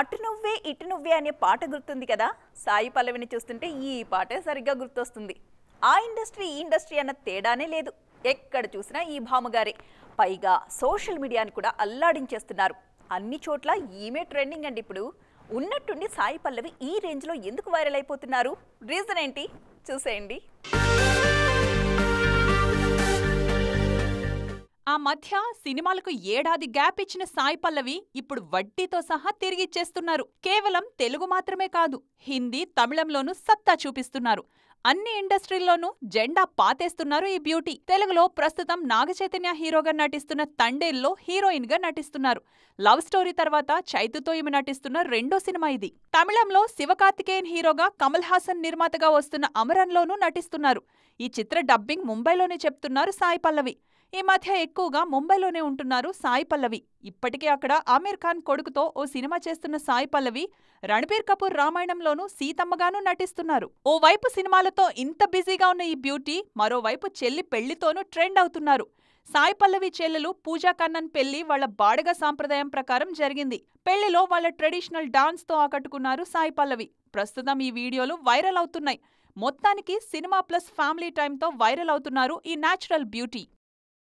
అటు నువ్వే ఇటు నువ్వే అనే పాట గుర్తుంది కదా సాయి పల్లవిని చూస్తుంటే ఈ పాటే సరిగ్గా గుర్తొస్తుంది ఆ ఇండస్ట్రీ ఈ ఇండస్ట్రీ అన్న తేడానే లేదు ఎక్కడ చూసినా ఈ భామగారే పైగా సోషల్ మీడియాని కూడా అల్లాడించేస్తున్నారు అన్ని చోట్ల ఈమె ట్రెండింగ్ అండి ఇప్పుడు ఉన్నట్టుండి సాయి పల్లవి ఈ రేంజ్లో ఎందుకు వైరల్ అయిపోతున్నారు రీజన్ ఏంటి చూసేయండి ఆ మధ్య సినిమాలకు ఏడాది గ్యాప్ ఇచ్చిన సాయి పల్లవి ఇప్పుడు వడ్డీతో సహా తిరిగిచ్చేస్తున్నారు కేవలం తెలుగు మాత్రమే కాదు హిందీ తమిళంలోనూ సత్తా చూపిస్తున్నారు అన్ని ఇండస్ట్రీల్లోనూ జెండా పాతేస్తున్నారు ఈ బ్యూటీ తెలుగులో ప్రస్తుతం నాగచైతన్య హీరోగా నటిస్తున్న తండేల్లో హీరోయిన్ గా నటిస్తున్నారు లవ్ స్టోరీ తర్వాత చైతుతో ఈమె నటిస్తున్న రెండో సినిమా ఇది తమిళంలో శివకార్తికేయన్ హీరోగా కమల్ హాసన్ నిర్మాతగా వస్తున్న అమరన్లోనూ నటిస్తున్నారు ఈ చిత్ర డబ్బింగ్ ముంబైలోనే చెప్తున్నారు సాయి పల్లవి ఈ మధ్య ఎక్కువగా ముంబైలోనే ఉంటున్నారు సాయి పల్లవి ఇప్పటికే అక్కడ ఆమీర్ ఖాన్ కొడుకుతో ఓ సినిమా చేస్తున్న సాయి పల్లవి రణబీర్ కపూర్ రామాయణంలోనూ సీతమ్మగానూ నటిస్తున్నారు ఓవైపు సినిమాలతో ఇంత బిజీగా ఉన్న ఈ బ్యూటీ మరోవైపు చెల్లి పెళ్లితోనూ ట్రెండ్ అవుతున్నారు సాయి పల్లవి చెల్లెలు పూజా కన్నన్ పెళ్లి వాళ్ల బాడగ సాంప్రదాయం ప్రకారం జరిగింది పెళ్లిలో వాళ్ళ ట్రెడిషనల్ డాన్స్తో ఆకట్టుకున్నారు సాయి పల్లవి ప్రస్తుతం ఈ వీడియోలు వైరల్ అవుతున్నాయి మొత్తానికి సినిమా ప్లస్ ఫ్యామిలీ టైంతో వైరల్ అవుతున్నారు ఈ న్యాచురల్ బ్యూటీ